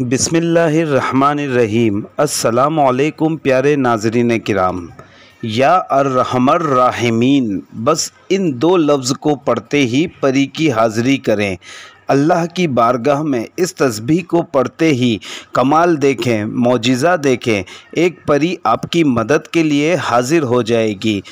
बिसमीम् अलकुम प्यारे नाजरीन किराम या अर्रहमर राहमीन बस इन दो लफ्ज़ को पढ़ते ही परी की हाज़री करें अल्लाह की बारगाह में इस तस्बीह को पढ़ते ही कमाल देखें मोज़ा देखें एक परी आपकी मदद के लिए हाजिर हो जाएगी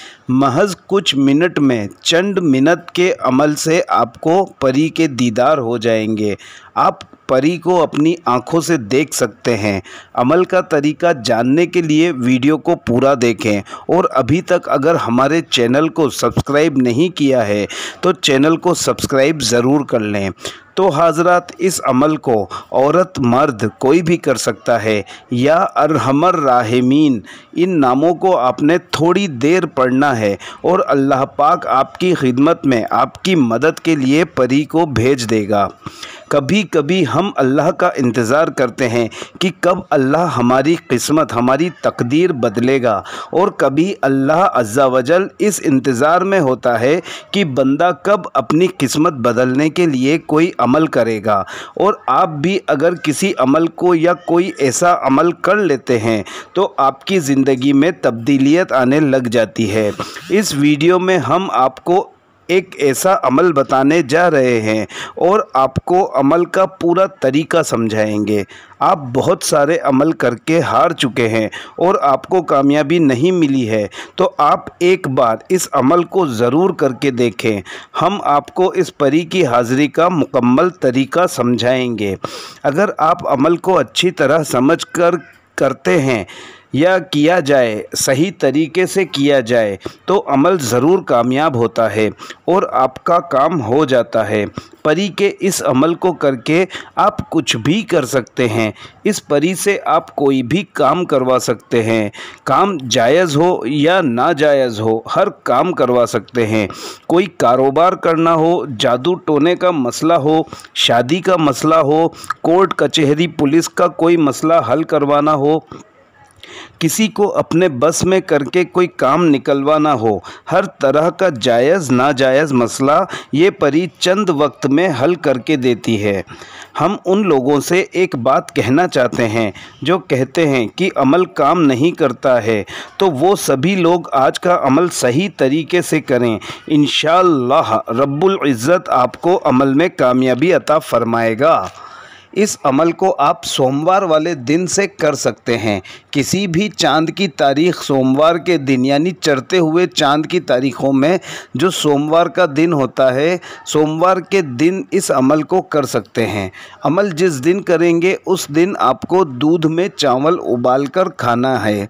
महज कुछ मिनट में चंद मिनट के अमल से आपको परी के दीदार हो जाएंगे आप परी को अपनी आंखों से देख सकते हैं अमल का तरीका जानने के लिए वीडियो को पूरा देखें और अभी तक अगर हमारे चैनल को सब्सक्राइब नहीं किया है तो चैनल को सब्सक्राइब ज़रूर कर लें तो हजरत इस अमल को औरत मर्द कोई भी कर सकता है या अरहमर राहमीन इन नामों को आपने थोड़ी देर पढ़ना है और अल्लाह पाक आपकी खिदमत में आपकी मदद के लिए परी को भेज देगा कभी कभी हम अल्लाह का इंतज़ार करते हैं कि कब अल्लाह हमारी किस्मत हमारी तकदीर बदलेगा और कभी अल्लाह अज्जा वजल इस इंतज़ार में होता है कि बंदा कब अपनी किस्मत बदलने के लिए कोई अमल करेगा और आप भी अगर किसी अमल को या कोई ऐसा अमल कर लेते हैं तो आपकी ज़िंदगी में तब्दीलियत आने लग जाती है इस वीडियो में हम आपको एक ऐसा अमल बताने जा रहे हैं और आपको अमल का पूरा तरीका समझाएंगे आप बहुत सारे अमल करके हार चुके हैं और आपको कामयाबी नहीं मिली है तो आप एक बार इस अमल को ज़रूर करके देखें हम आपको इस परी की हाज़िरी का मुकम्मल तरीका समझाएंगे अगर आप अमल को अच्छी तरह समझ कर करते हैं या किया जाए सही तरीके से किया जाए तो अमल ज़रूर कामयाब होता है और आपका काम हो जाता है परी के इस अमल को करके आप कुछ भी कर सकते हैं इस परी से आप कोई भी काम करवा सकते हैं काम जायज़ हो या नाजायज़ हो हर काम करवा सकते हैं कोई कारोबार करना हो जादू टोने का मसला हो शादी का मसला हो कोर्ट कचहरी पुलिस का कोई मसला हल करवाना हो किसी को अपने बस में करके कोई काम निकलवाना हो हर तरह का जायज़ नाजायज़ मसला ये परी चंद वक्त में हल करके देती है हम उन लोगों से एक बात कहना चाहते हैं जो कहते हैं कि अमल काम नहीं करता है तो वो सभी लोग आज का अमल सही तरीके से करें इन रब्बुल इज़्ज़त आपको अमल में कामयाबी अता फ़रमाएगा इस अमल को आप सोमवार वाले दिन से कर सकते हैं किसी भी चांद की तारीख सोमवार के दिन यानी चढ़ते हुए चांद की तारीखों में जो सोमवार का दिन होता है सोमवार के दिन इस अमल को कर सकते हैं अमल जिस दिन करेंगे उस दिन आपको दूध में चावल उबाल कर खाना है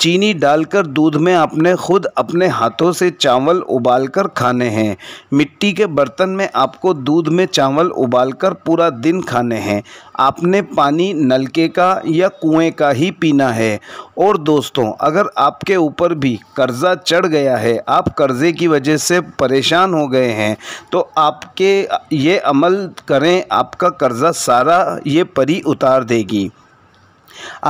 चीनी डालकर दूध में आपने खुद अपने हाथों से चावल उबालकर खाने हैं मिट्टी के बर्तन में आपको दूध में चावल उबालकर पूरा दिन खाने हैं आपने पानी नलके का या कुएं का ही पीना है और दोस्तों अगर आपके ऊपर भी कर्ज़ा चढ़ गया है आप कर्ज़े की वजह से परेशान हो गए हैं तो आपके ये अमल करें आपका कर्ज़ा सारा ये परी उतार देगी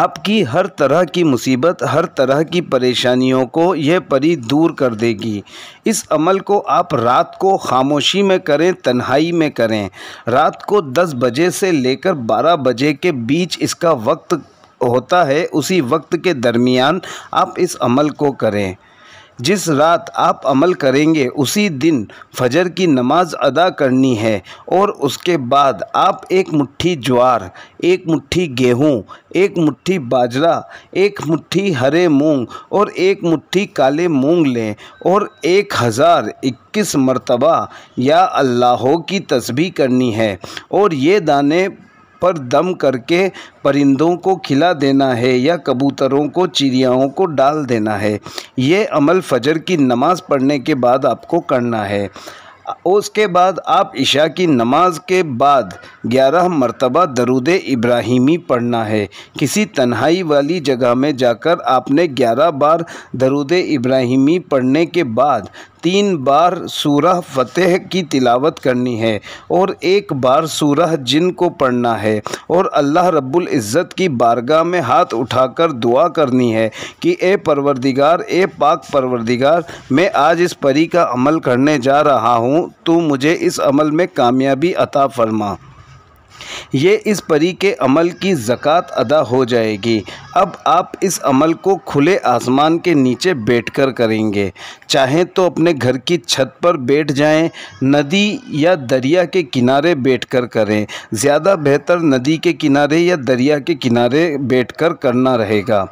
आपकी हर तरह की मुसीबत हर तरह की परेशानियों को यह परी दूर कर देगी इस अमल को आप रात को खामोशी में करें तन्हाई में करें रात को 10 बजे से लेकर 12 बजे के बीच इसका वक्त होता है उसी वक्त के दरमियान आप इस अमल को करें जिस रात आप अमल करेंगे उसी दिन फजर की नमाज अदा करनी है और उसके बाद आप एक मुट्ठी ज्वार एक मुट्ठी गेहूँ एक मुट्ठी बाजरा एक मुट्ठी हरे मूंग और एक मुट्ठी काले मूंग लें और एक हज़ार इक्कीस मरतबा या अल्लाह की तस्बी करनी है और ये दाने पर दम करके परिंदों को खिला देना है या कबूतरों को चिड़ियाओं को डाल देना है ये अमल फजर की नमाज़ पढ़ने के बाद आपको करना है उसके बाद आप इशा की नमाज के बाद ग्यारह मरतबा दरूद इब्राहिमी पढ़ना है किसी तन्हाई वाली जगह में जाकर आपने ग्यारह बार दरूद इब्राहिमी पढ़ने के बाद तीन बार सूरह फतेह की तिलावत करनी है और एक बार सूरह जिन को पढ़ना है और अल्लाह रब्बुल इज़्ज़त की बारगाह में हाथ उठाकर दुआ करनी है कि ए परवरदिगार ए पाक परवरदिगार मैं आज इस परी का अमल करने जा रहा हूँ हूँ तो मुझे इस अमल में कामयाबी अता फरमा ये इस परी के अमल की ज़क़़त अदा हो जाएगी अब आप इस अमल को खुले आसमान के नीचे बैठकर करेंगे चाहे तो अपने घर की छत पर बैठ जाएं, नदी या दरिया के किनारे बैठकर करें ज़्यादा बेहतर नदी के किनारे या दरिया के किनारे बैठकर करना रहेगा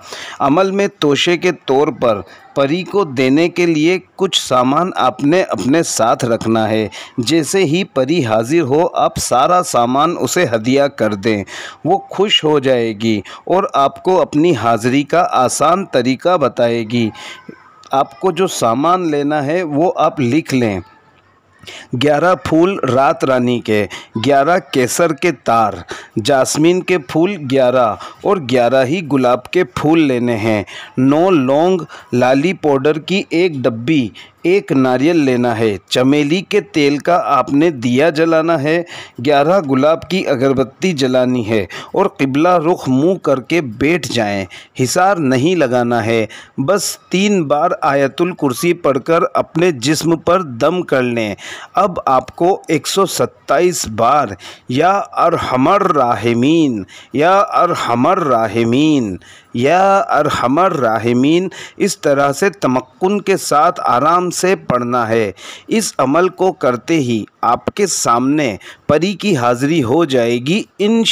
अमल में तोशे के तौर पर परी को देने के लिए कुछ सामान आपने अपने साथ रखना है जैसे ही परी हाजिर हो आप सारा सामान उसे हदिया कर दें वो खुश हो जाएगी और आपको अपनी हाज़िरी का आसान तरीका बताएगी आपको जो सामान लेना है वो आप लिख लें ग्यारह फूल रात रानी के ग्यारह केसर के तार जासमिन के फूल ग्यारह और ग्यारह ही गुलाब के फूल लेने हैं नौ लौंग लाली पाउडर की एक डब्बी एक नारियल लेना है चमेली के तेल का आपने दिया जलाना है ग्यारह गुलाब की अगरबत्ती जलानी है और किबला रुख मुंह करके बैठ जाएं हिसार नहीं लगाना है बस तीन बार आयतुल कुर्सी पढ़कर अपने जिस्म पर दम कर लें अब आपको 127 बार या अरहमर राहमीन या अरहमर राहमीन या अरहमर राहमीन इस तरह से तमक्न के साथ आराम से पढ़ना है इस अमल को करते ही आपके सामने परी की हाज़िरी हो जाएगी इन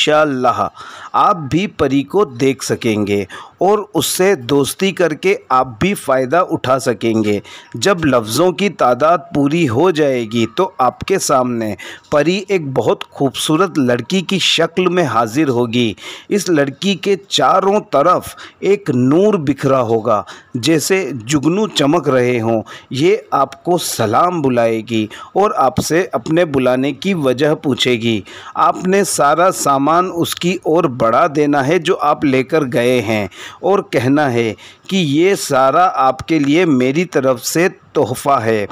आप भी परी को देख सकेंगे और उससे दोस्ती करके आप भी फ़ायदा उठा सकेंगे जब लफ्ज़ों की तादाद पूरी हो जाएगी तो आपके सामने परी एक बहुत खूबसूरत लड़की की शक्ल में हाजिर होगी इस लड़की के चारों तरफ एक नूर बिखरा होगा जैसे जुगनू चमक रहे हों ये आपको सलाम बुलाएगी और आपसे अपने बुलाने की वजह पूछेगी आपने सारा सामान उसकी ओर बढ़ा देना है जो आप लेकर गए हैं और कहना है कि ये सारा आपके लिए मेरी तरफ से तोहफ़ा है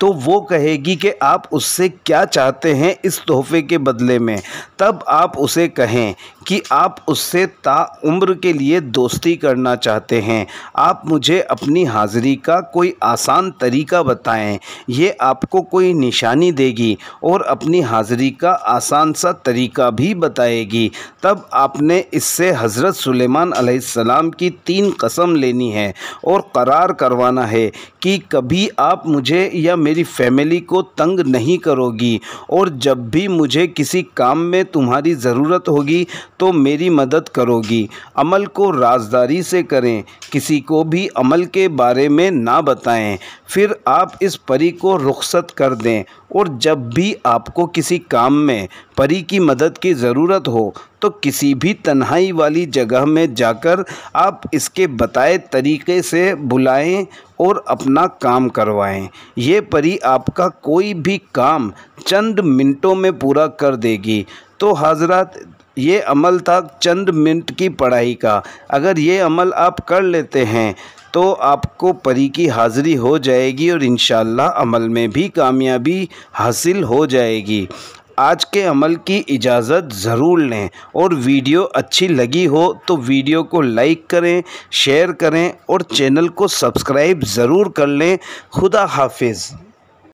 तो वो कहेगी कि आप उससे क्या चाहते हैं इस तोहफे के बदले में तब आप उसे कहें कि आप उससे ताउम्र के लिए दोस्ती करना चाहते हैं आप मुझे अपनी हाज़िरी का कोई आसान तरीका बताएं यह आपको कोई निशानी देगी और अपनी हाज़िरी का आसान सा तरीका भी बताएगी तब आपने इससे हज़रत सुलेमान सलाम की तीन कसम लेनी है और करार करवाना है कि कभी आप मुझे या मेरी फैमिली को तंग नहीं करोगी और जब भी मुझे किसी काम में तुम्हारी ज़रूरत होगी तो मेरी मदद करोगी अमल को राजदारी से करें किसी को भी अमल के बारे में ना बताएं फिर आप इस परी को रुखसत कर दें और जब भी आपको किसी काम में परी की मदद की ज़रूरत हो तो किसी भी तन्हाई वाली जगह में जाकर आप इसके बताए तरीके से बुलाएं और अपना काम करवाएं ये परी आपका कोई भी काम चंद मिनटों में पूरा कर देगी तो हजरत ये अमल था चंद मिनट की पढ़ाई का अगर ये अमल आप कर लेते हैं तो आपको परी की हाज़री हो जाएगी और इन अमल में भी कामयाबी हासिल हो जाएगी आज के अमल की इजाज़त ज़रूर लें और वीडियो अच्छी लगी हो तो वीडियो को लाइक करें शेयर करें और चैनल को सब्सक्राइब ज़रूर कर लें खुदा हाफिज़